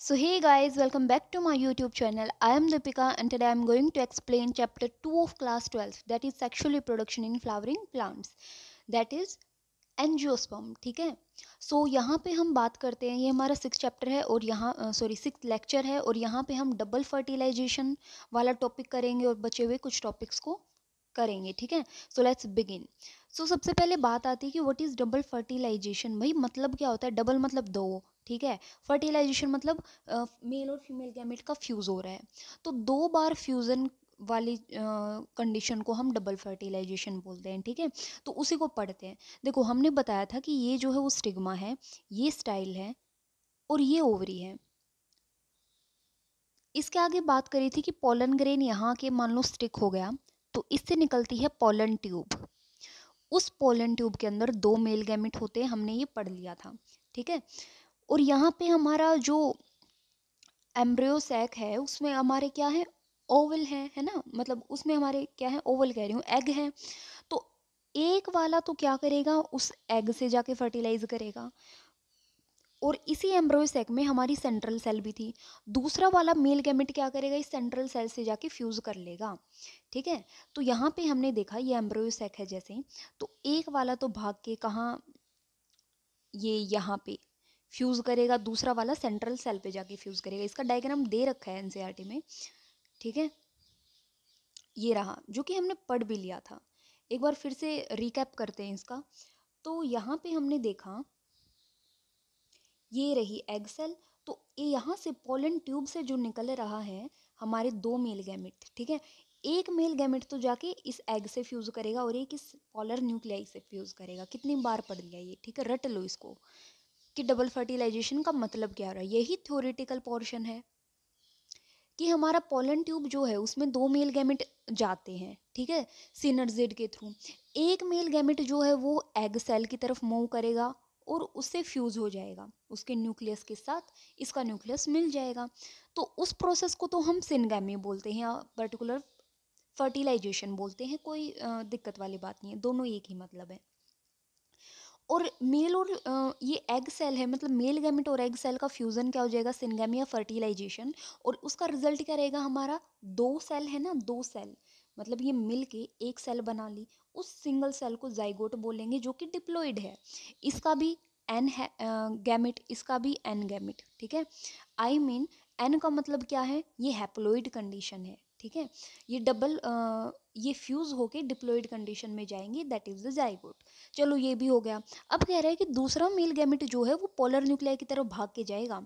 So hey guys, welcome back to my YouTube channel. I am Deepika and today I am going to explain chapter 2 of class 12 that is sexual reproduction in flowering plants that is angiosperm ठीक है सो so, यहाँ पे हम बात करते हैं ये हमारा सिक्स चैप्टर है और यहाँ सॉरी सिक्स लेक्चर है और यहाँ पे हम डबल फर्टिलाइजेशन वाला टॉपिक करेंगे और बचे हुए कुछ टॉपिक्स को करेंगे ठीक है सो लेट्स बिगिन सो सबसे पहले बात आती है कि व्हाट इज़ डबल फर्टिलाइजेशन भाई मतलब क्या होता है डबल मतलब दो ठीक है फर्टिलाइजेशन मतलब मेल और फीमेल गैमेट का फ्यूज़ हो रहा है तो दो बार फ्यूज़न वाली कंडीशन uh, को हम डबल फर्टिलाइजेशन बोलते हैं ठीक है तो उसी को पढ़ते हैं देखो हमने बताया था कि ये जो है वो स्टिग्मा है ये स्टाइल है और ये ओवरी है इसके आगे बात करी थी कि पोलन ग्रेन यहाँ के मान लो स्टिक हो गया तो इससे निकलती है पोलन ट्यूब उस पोलन ट्यूब के अंदर दो मेल गैमिट होते हैं हमने ये पढ़ लिया था ठीक है और यहाँ पे हमारा जो एम्ब्रियोसैक है उसमें हमारे क्या है ओवल है है ना मतलब उसमें हमारे क्या है ओवल कह रही हूँ एग है तो एक वाला तो क्या करेगा उस एग से जाके फर्टिलाइज करेगा और इसी सेक में हमारी सेंट्रल सेल भी थी दूसरा वाला मेल गैमेट क्या करेगा इस सेंट्रल सेल से जाके फ्यूज़ कर लेगा ठीक है तो यहाँ पे हमने देखा ये सेक है जैसे तो एक वाला तो भाग के कहाँ ये यहाँ पे फ्यूज़ करेगा दूसरा वाला सेंट्रल सेल पे जाके फ्यूज़ करेगा इसका डायग्राम दे रखा है एनसीईआरटी e में ठीक है ये रहा जो कि हमने पढ़ भी लिया था एक बार फिर से रिकैप करते हैं इसका तो यहाँ पे हमने देखा ये रही एग सेल तो यहाँ से पोलन ट्यूब से जो निकल रहा है हमारे दो मेल गैमिट ठीक है एक मेल गैमिट तो जाके इस एग से फ्यूज़ करेगा और एक इस पॉलर न्यूक्लियाई से फ्यूज़ करेगा कितनी बार पढ़ लिया ये ठीक है रट लो इसको कि डबल फर्टिलाइजेशन का मतलब क्या हो रहा है यही थ्योरेटिकल पोर्शन है कि हमारा पोलन ट्यूब जो है उसमें दो मेल गैमिट जाते हैं ठीक है सीनरजेड के थ्रू एक मेल गैमिट जो है वो एग सेल की तरफ मूव करेगा और उससे फ्यूज़ हो जाएगा उसके न्यूक्लियस के साथ इसका न्यूक्लियस मिल जाएगा तो उस प्रोसेस को तो हम सिनगैमी बोलते हैं पर्टिकुलर फर्टिलाइजेशन बोलते हैं कोई दिक्कत वाली बात नहीं है दोनों एक ही मतलब है और मेल और ये एग सेल है मतलब मेल गैमेट और एग सेल का फ्यूज़न क्या हो जाएगा सिनगैमी या फर्टिलाइजेशन और उसका रिजल्ट क्या रहेगा हमारा दो सेल है ना दो सेल मतलब ये मिल के एक सेल बना ली उस सिंगल सेल को जाइगोट बोलेंगे जो कि डिप्लोइड है इसका भी एन है गैमिट इसका भी एन गैमिट ठीक है आई मीन एन का मतलब क्या है ये हैप्लोइड कंडीशन है ठीक है ये डबल आ, ये फ्यूज़ होके डिप्लोइड कंडीशन में जाएंगे दैट इज़ द जाइगोट चलो ये भी हो गया अब कह रहा है कि दूसरा मेल गैमिट जो है वो पोलर न्यूक्लियाई की तरफ भाग के जाएगा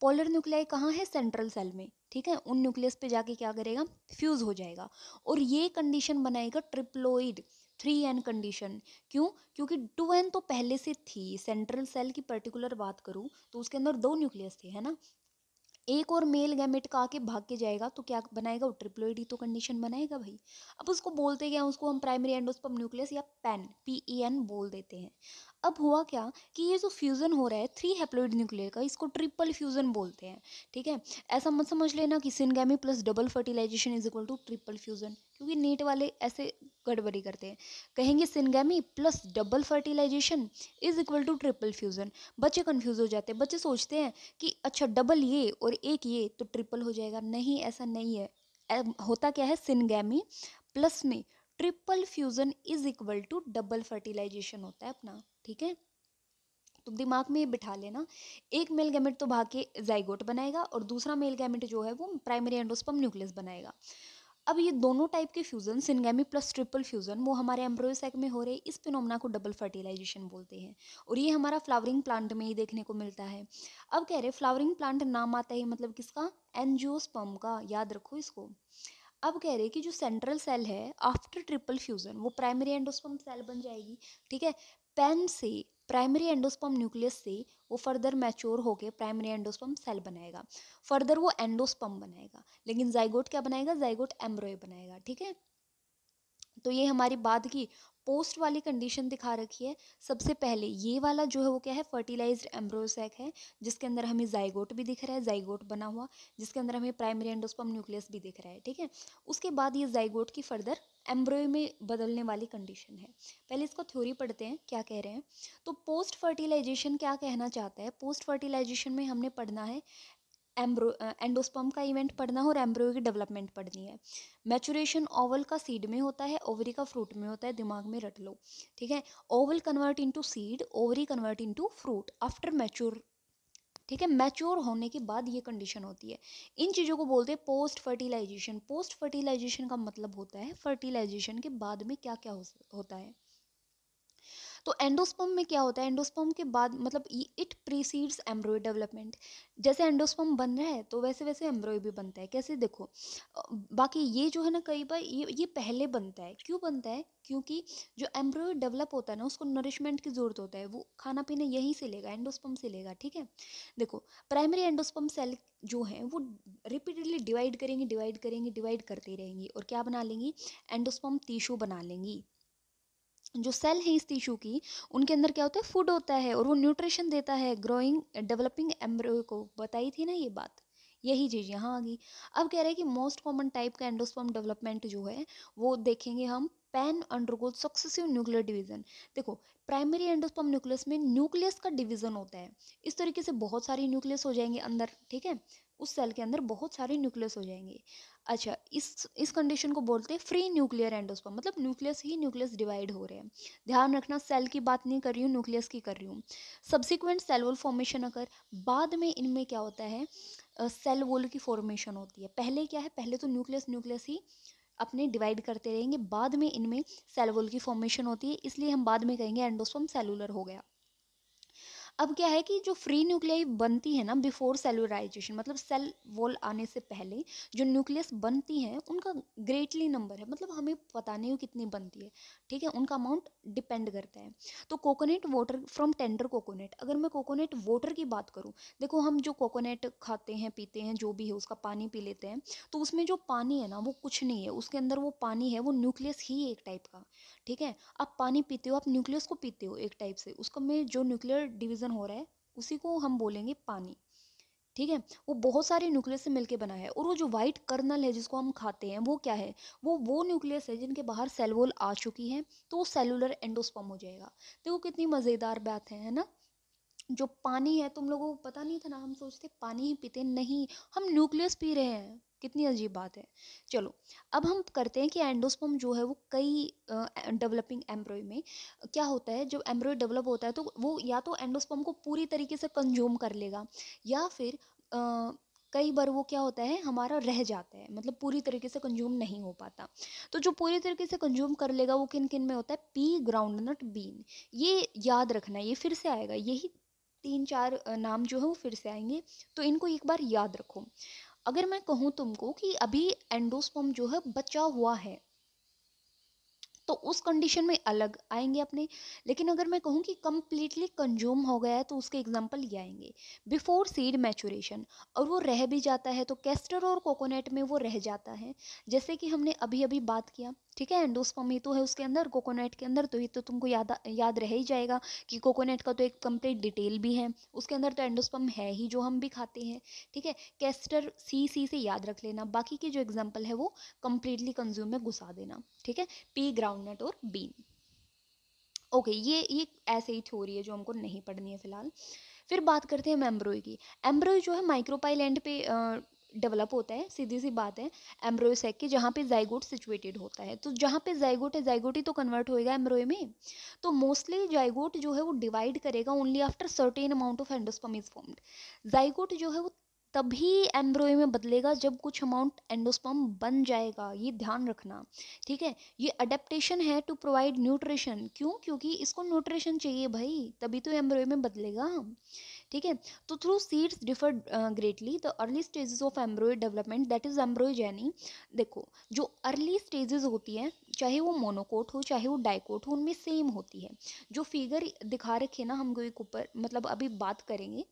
पोलर न्यूक्लियाई कहाँ है सेंट्रल सेल में ठीक है उन न्यूक्लियस पे जाके क्या करेगा फ्यूज़ हो जाएगा और ये कंडीशन बनाएगा ट्रिप्लोइड थ्री एन कंडीशन क्यों क्योंकि टू एन तो पहले से थी सेंट्रल सेल की पर्टिकुलर बात करूँ तो उसके अंदर दो न्यूक्लियस थे है ना एक और मेल गैमेट का आके भाग के जाएगा तो क्या बनाएगा वो ट्रिप्लोइडी तो कंडीशन बनाएगा भाई अब उसको बोलते क्या उसको हम प्राइमरी एंडोस्पम न्यूक्लियस या पैन पी ई एन बोल देते हैं अब हुआ क्या कि ये जो फ्यूज़न हो रहा है थ्री हेप्लोइड न्यूक्लियर का इसको ट्रिपल फ्यूज़न बोलते हैं ठीक है ऐसा मत समझ लेना कि syngamy plus double fertilization is equal to triple fusion क्योंकि नेट वाले ऐसे गड़बड़ी करते हैं कहेंगे syngamy plus double fertilization is equal to triple fusion बच्चे कन्फ्यूज हो जाते हैं बच्चे सोचते हैं कि अच्छा डबल ये और एक ये तो ट्रिपल हो जाएगा नहीं ऐसा नहीं है होता क्या है सिनगैमी प्लस में triple fusion is equal to double fertilization होता है अपना ठीक है तो दिमाग में ये बिठा लेना एक मेल गैमेट तो भाग के जाइगोट बनाएगा और दूसरा मेल गैमेट जो है वो प्राइमरी एंडोस्पम न्यूक्लियस बनाएगा अब ये दोनों टाइप के fusion syngamy plus triple fusion वो हमारे एम्ब्रोसैक में हो रहे इस फिनोमना को डबल फर्टिलाइजेशन बोलते हैं और ये हमारा फ्लावरिंग प्लांट में ही देखने को मिलता है अब कह रहे फ्लावरिंग प्लांट नाम आता है मतलब किसका एनजियोस्पम का याद रखो इसको अब कह रहे कि जो सेंट्रल सेल है आफ्टर ट्रिपल फ्यूज़न वो प्राइमरी एंडोस्पम सेल बन जाएगी ठीक है पेन से प्राइमरी एंडोस्पम न्यूक्लियस से वो फर्दर मैच्योर होकर प्राइमरी एंडोस्पम सेल बनाएगा फर्दर वो एंडोस्पम बनाएगा लेकिन जाइगोट क्या बनाएगा जाइगोट एम्ब्रॉय बनाएगा ठीक है तो ये हमारी बाद की पोस्ट वाली कंडीशन दिखा रखी है सबसे पहले ये वाला जो है वो क्या है फर्टिलाइज्ड एम्ब्रोसैक है जिसके अंदर हमें जाइगोट भी दिख रहा है जाइगोट बना हुआ जिसके अंदर हमें प्राइमरी एंडोस्पम न्यूक्लियस भी दिख रहा है ठीक है उसके बाद ये जाइगोट की फर्दर एम्ब्रोय में बदलने वाली कंडीशन है पहले इसको थ्योरी पढ़ते हैं क्या कह रहे हैं तो पोस्ट फर्टिलाइजेशन क्या कहना चाहता है पोस्ट फर्टिलाइजेशन में हमने पढ़ना है एम्ब्रो एंडोस्पर्म का इवेंट पढ़ना है और एम्ब्रो की डेवलपमेंट पढ़नी है मैचुरेशन ओवल का सीड में होता है ओवरी का फ्रूट में होता है दिमाग में रट लो ठीक है ovule convert into seed ovary convert into fruit after mature ठीक है मैच्योर होने के बाद ये कंडीशन होती है इन चीज़ों को बोलते हैं पोस्ट फर्टिलाइजेशन पोस्ट फर्टिलाइजेशन का मतलब होता है फर्टिलाइजेशन के बाद में क्या क्या हो, होता है तो एंडोस्पम में क्या होता है एंडोस्पम के बाद मतलब इट प्रीसीड्स एम्ब्रॉय डेवलपमेंट जैसे एंडोस्पम बन रहा है तो वैसे वैसे एम्ब्रॉय भी बनता है कैसे देखो बाकी ये जो है ना कई बार ये ये पहले बनता है क्यों बनता है क्योंकि जो एम्ब्रॉय डेवलप होता है ना उसको नरिशमेंट की ज़रूरत होता है वो खाना पीना यहीं से लेगा एंडोस्पम से लेगा ठीक है देखो प्राइमरी एंडोस्पम सेल जो हैं वो रिपीटेडली डिवाइड करेंगी डिवाइड करेंगी डिवाइड करती रहेंगी और क्या बना लेंगी एंडोस्पम टीशू बना लेंगी जो सेल है इस टिश्यू की उनके अंदर क्या होता है फूड होता है और वो न्यूट्रिशन देता है ग्रोइंग डेवलपिंग एम्ब्रियो को बताई थी ना ये बात यही चीज़ यहाँ आ गई अब कह रहे हैं कि मोस्ट कॉमन टाइप का एंडोस्पर्म डेवलपमेंट जो है वो देखेंगे हम pen undergo successive nuclear division देखो प्राइमरी एंडोस्पर्म न्यूक्लियस में न्यूक्लियस का डिवीजन होता है इस तरीके से बहुत सारी न्यूक्लियस हो जाएंगे अंदर ठीक है उस सेल के अंदर बहुत सारे न्यूक्लियस हो जाएंगे अच्छा इस इस कंडीशन को बोलते हैं फ्री न्यूक्लियर एंडोस्पर्म मतलब न्यूक्लियस ही न्यूक्लियस डिवाइड हो रहे हैं ध्यान रखना सेल की बात नहीं कर रही हूँ न्यूक्लियस की कर रही हूँ सब्सिक्वेंट सेल वॉल फॉर्मेशन अगर बाद में इनमें क्या होता है सेल वॉल की फॉर्मेशन होती है पहले क्या है पहले तो न्यूक्लियस न्यूक्लियस ही अपने डिवाइड करते रहेंगे बाद में इनमें सेल वॉल की फॉर्मेशन होती है इसलिए हम बाद में कहेंगे एंडोस्पर्म सेलुलर हो गया अब क्या है कि जो फ्री न्यूक्लियाई बनती है ना बिफोर सेलुलराइजेशन मतलब सेल वॉल आने से पहले जो न्यूक्लियस बनती हैं उनका ग्रेटली नंबर है मतलब हमें पता नहीं हो कितनी बनती है ठीक है उनका अमाउंट डिपेंड करता है तो coconut water from tender coconut अगर मैं कोकोनट वाटर की बात करूँ देखो हम जो कोकोनट खाते हैं पीते हैं जो भी है उसका पानी पी लेते हैं तो उसमें जो पानी है ना वो कुछ नहीं है उसके अंदर वो पानी है वो न्यूक्लियस ही एक टाइप का ठीक है आप पानी पीते हो आप न्यूक्लियस को पीते हो एक टाइप से उसका में जो न्यूक्लियर डिविजन फ्यूज़न हो रहा है उसी को हम बोलेंगे पानी ठीक है वो बहुत सारे न्यूक्लियस से मिलके बना है और वो जो वाइट कर्नल है जिसको हम खाते हैं वो क्या है वो वो न्यूक्लियस है जिनके बाहर सेल वॉल आ चुकी है तो वो सेलुलर एंडोस्पम हो जाएगा देखो कितनी मज़ेदार बात है है ना जो पानी है तुम लोगों को पता नहीं था ना हम सोचते पानी ही पीते नहीं हम न्यूक्लियस पी रहे हैं कितनी अजीब बात है चलो अब हम करते हैं कि एंडोस्पम जो है वो कई डेवलपिंग एम्ब्रॉय में क्या होता है जब एम्ब्रॉय डेवलप होता है तो वो या तो एंडोस्पम को पूरी तरीके से कंज्यूम कर लेगा या फिर आ, कई बार वो क्या होता है हमारा रह जाता है मतलब पूरी तरीके से कंज्यूम नहीं हो पाता तो जो पूरी तरीके से कंज्यूम कर लेगा वो किन किन में होता है पी ग्राउंडनट बीन ये याद रखना ये फिर से आएगा यही तीन चार नाम जो है वो फिर से आएंगे तो इनको एक बार याद रखो अगर मैं कहूँ तुमको कि अभी एंडोस्पर्म जो है बचा हुआ है तो उस कंडीशन में अलग आएंगे अपने लेकिन अगर मैं कहूँ कि कम्प्लीटली कंज्यूम हो गया है तो उसके एग्जाम्पल ये आएंगे बिफोर सीड मैचुरेशन और वो रह भी जाता है तो कैस्टर और कोकोनट में वो रह जाता है जैसे कि हमने अभी अभी बात किया ठीक है एंडोस्पम ही तो है उसके अंदर कोकोनट के अंदर तो ये तो तुमको याद याद रह ही जाएगा कि कोकोनट का तो एक कंप्लीट डिटेल भी है उसके अंदर तो एंडोस्पम है ही जो हम भी खाते हैं ठीक है कैस्टर सी सी से याद रख लेना बाकी के जो एग्जाम्पल है वो कम्प्लीटली कंज्यूम में घुसा देना ठीक है पी ग्राउंडनट और बीन ओके ये ये ऐसे ही थ्योरी है जो हमको नहीं पढ़नी है फिलहाल फिर बात करते हैं मेम्ब्रोई की एम्ब्रोई जो है माइक्रोपाइल एंड पे डेवलप होता है सीधी सी बात है एम्ब्रोसेक की जहाँ पे जाइगोट सिचुएटेड होता है तो जहाँ पे जाइगोट है जाइगोट ही तो कन्वर्ट होएगा एम्ब्रोय में तो मोस्टली जाइगोट जो है वो डिवाइड करेगा only after certain amount of endosperm is formed zygote जो है वो तभी एम्ब्रोयो में बदलेगा जब कुछ अमाउंट एंडोस्पर्म बन जाएगा ये ध्यान रखना ठीक है ये अडेप्टेशन है टू प्रोवाइड न्यूट्रिशन क्यों क्योंकि इसको न्यूट्रिशन चाहिए भाई तभी तो एम्ब्रोयो में बदलेगा ठीक है तो through seeds differ greatly the early stages of embryo development that is जैनी देखो जो अर्ली स्टेजेस होती हैं चाहे वो मोनोकोट हो चाहे वो डाइकोट हो उनमें सेम होती है जो फिगर दिखा रखे ना हम ऊपर मतलब अभी बात करेंगे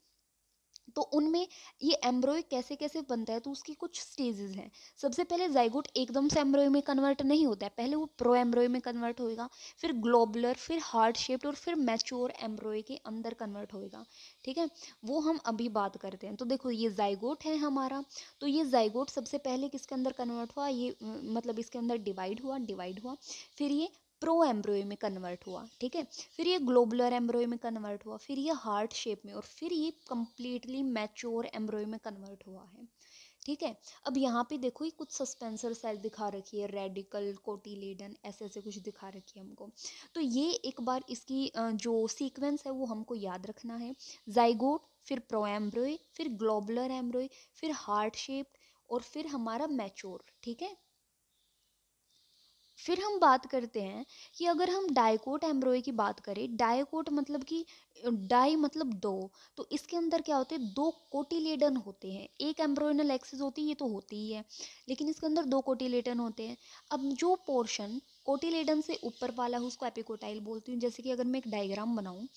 तो उनमें ये एम्ब्रॉय कैसे कैसे बनता है तो उसकी कुछ स्टेजेस हैं सबसे पहले जाइगोट एकदम से एम्ब्रॉय में कन्वर्ट नहीं होता है पहले वो प्रो एम्ब्रॉय में कन्वर्ट होएगा फिर ग्लोबुलर फिर हार्ड शेप्ड और फिर मैच्योर एम्ब्रॉय के अंदर कन्वर्ट होएगा ठीक है वो हम अभी बात करते हैं तो देखो ये जाइगोट है हमारा तो ये जाइगोट सबसे पहले किसके अंदर कन्वर्ट हुआ ये मतलब इसके अंदर डिवाइड हुआ डिवाइड हुआ फिर ये प्रो एम्ब्रोय में कन्वर्ट हुआ ठीक है फिर ये ग्लोबुलर एम्ब्रोय में कन्वर्ट हुआ फिर ये हार्ट शेप में और फिर ये कम्प्लीटली मैच्योर एम्ब्रोय में कन्वर्ट हुआ है ठीक है अब यहाँ पे देखो ये कुछ सस्पेंसर सेल दिखा रखी है रेडिकल कोटिलेडन ऐसे ऐसे कुछ दिखा रखी है हमको तो ये एक बार इसकी जो सीक्वेंस है वो हमको याद रखना है जाइगोट फिर प्रो एम्ब्रोय फिर ग्लोबुलर एम्ब्रोय फिर हार्ट शेप और फिर हमारा मैच्योर ठीक है फिर हम बात करते हैं कि अगर हम डायकोट एम्ब्रोय की बात करें डायकोट मतलब कि डाई मतलब दो तो इसके अंदर क्या होते हैं दो कोटिलेडन होते हैं एक एम्ब्रोइनल एक्सिस होती है ये तो होती ही है लेकिन इसके अंदर दो कोटिलेडन होते हैं अब जो पोर्शन कोटिलेडन से ऊपर वाला है उसको एपिकोटाइल बोलती हूँ जैसे कि अगर मैं एक डायग्राम बनाऊँ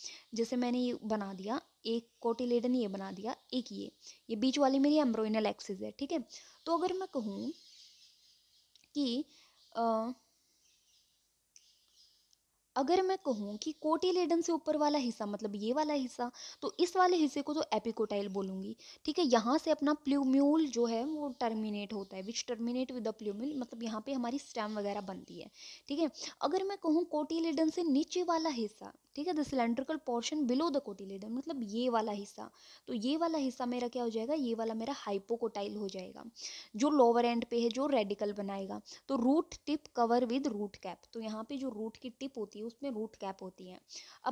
जैसे मैंने ये बना दिया एक कोटिलेडन ये बना दिया एक ये ये बीच वाली मेरी एम्ब्रोइनल एक्सिस है ठीक है तो अगर मैं कहूँ कि आ, अगर मैं कहूँ कि कोटिलेडन से ऊपर वाला हिस्सा मतलब ये वाला हिस्सा तो इस वाले हिस्से को तो एपिकोटाइल बोलूँगी ठीक है यहाँ से अपना प्ल्यूम्यूल जो है वो टर्मिनेट होता है which terminate with the plumule मतलब यहाँ पे हमारी स्टेम वगैरह बनती है ठीक है अगर मैं कहूँ कोटिलेडन से नीचे वाला हिस्सा ठीक है the cylindrical portion below the cotyledon मतलब ये वाला हिस्सा तो ये वाला हिस्सा मेरा क्या हो जाएगा ये वाला मेरा हाइपोकोटाइल हो जाएगा जो लोअर एंड पे है जो रेडिकल बनाएगा तो root tip cover with root cap तो यहाँ पे जो रूट की टिप होती है उसमें रूट कैप होती है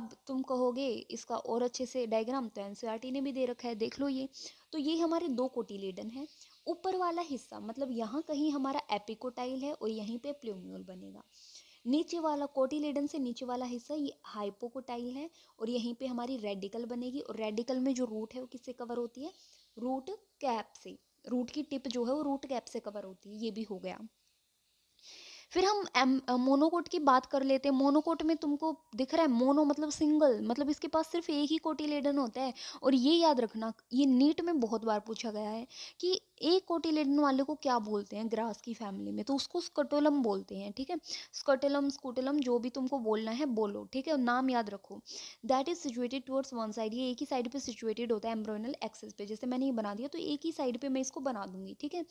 अब तुम कहोगे इसका और अच्छे से डायग्राम तो एन e ने भी दे रखा है देख लो ये तो ये हमारे दो कोटिलेडन है ऊपर वाला हिस्सा मतलब यहाँ कहीं हमारा एपिकोटाइल है और यहीं पर प्ल्यूम्यूल बनेगा नीचे वाला कोटिलेडन से नीचे वाला हिस्सा ये हाइपोकोटाइल है और यहीं पे हमारी रेडिकल बनेगी और रेडिकल में जो रूट है वो किससे कवर होती है रूट कैप से रूट की टिप जो है वो रूट कैप से कवर होती है ये भी हो गया फिर हम एम मोनोकोट की बात कर लेते हैं मोनोकोट में तुमको दिख रहा है मोनो मतलब सिंगल मतलब इसके पास सिर्फ एक ही कोटिलेडन होता है और ये याद रखना ये नीट में बहुत बार पूछा गया है कि एक कोटिलेडन वाले को क्या बोलते हैं ग्रास की फैमिली में तो उसको स्कटोलम बोलते हैं ठीक है स्कटोलम स्कूटलम जो भी तुमको बोलना है बोलो ठीक है नाम याद रखो that is situated towards one side ये एक ही साइड पे सिचुएटेड होता है एम्ब्रोइनल एक्सेस पे जैसे मैंने ये बना दिया तो एक ही साइड पे मैं इसको बना दूंगी ठीक है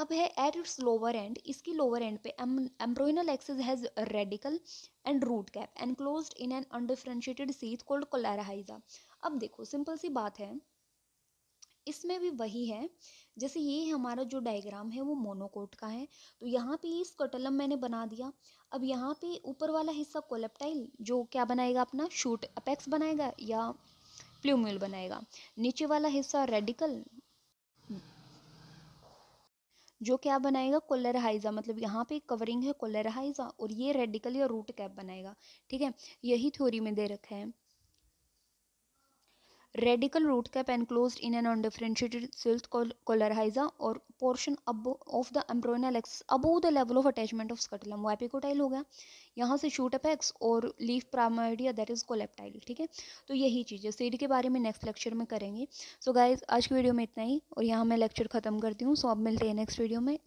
अब है एट इट्स लोअर एंड इसकी लोअर एंड पे embryonal axis has radicle and root cap enclose in an undifferentiated sheath called coleorhiza अब देखो सिंपल सी बात है इसमें भी वही है जैसे ये हमारा जो डायग्राम है वो मोनोकोट का है तो यहाँ पे इस कटलम मैंने बना दिया अब यहाँ पे ऊपर वाला हिस्सा कोलेप्टाइल जो क्या बनाएगा अपना शूट अपेक्स बनाएगा या प्ल्यूम्यूल बनाएगा नीचे वाला हिस्सा रेडिकल जो क्या बनाएगा कोलेराहाइजा मतलब यहाँ पे कवरिंग है कोलेराहाइजा और ये रेडिकल या रूट कैप बनाएगा ठीक है यही थ्योरी में दे रखा है radicle root cap enclose in an differentiated sheath coleorhiza और पोर्शन अब of the embryonal axis above the level of attachment of scutellum वो एपिकोटाइल हो गया यहाँ से शूट अपेक्स और leaf primordia that is coleoptile ठीक है तो यही चीज़ है सीड के बारे में नेक्स्ट लेक्चर में करेंगे सो so गाइज आज की वीडियो में इतना ही और यहाँ मैं लेक्चर खत्म करती हूँ सो so अब मिलते हैं नेक्स्ट वीडियो में